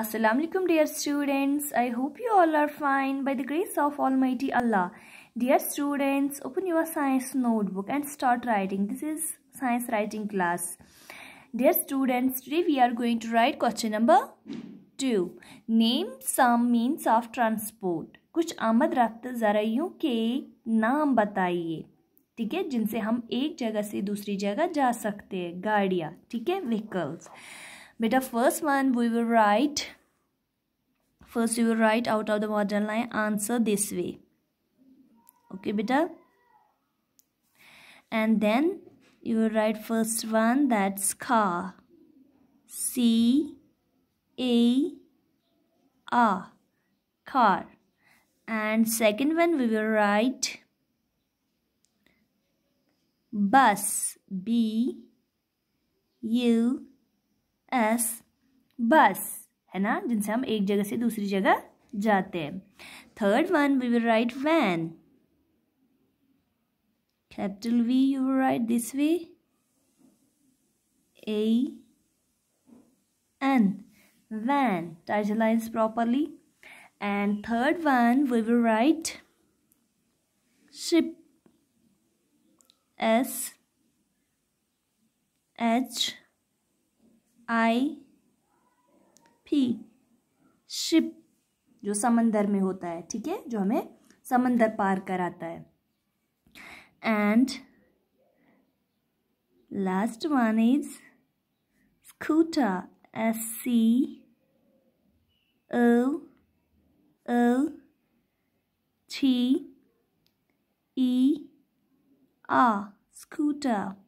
Assalamualaikum dear students I hope you all are fine by the grace of almighty Allah dear students open your science notebook and start writing this is science writing class dear students today we are going to write question number 2 name some means of transport कुछ आमद रफ्त जरियों के नाम बताइए ठीक है जिनसे हम एक जगह से दूसरी जगह जा सकते हैं गाड़ियाँ ठीक है vehicles Beta first one we will write first you will write out of the modern line answer this way okay beta and then you will write first one that's car c a r car and second one we will write bus b u S bus है ना जिनसे हम एक जगह से दूसरी जगह जाते हैं third one we will write van capital V you will write this way A N van ties lines properly and third one we will write ship S H I P ship जो समंदर में होता है ठीक है जो हमें समंदर पार कराता है and last one is scooter S C O O T E R scooter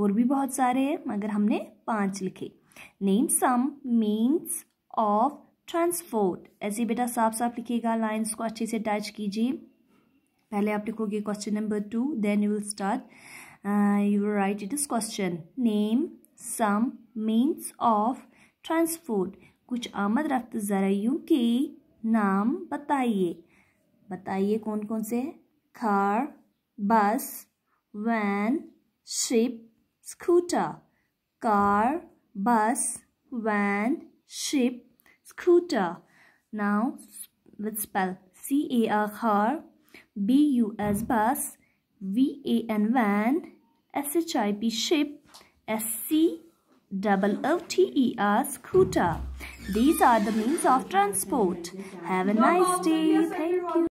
और भी बहुत सारे हैं मगर हमने पांच लिखे name some means of transport ऐसे बेटा साफ साफ लिखिएगा लाइंस को अच्छे से टच कीजिए पहले आप लिखोगे question number two then you will start you write it is question name some means of transport कुछ आमद रफ्त जरायू के नाम बताइए बताइए कौन कौन से हैं car bus van ship scooter, car, bus, van, ship, scooter. Now let's spell C-A-R car, B-U-S bus, V-A-N van, S-H-I-P ship, S-C-O-O-T-E-R scooter. These are the means of transport. Have a nice day. Thank you.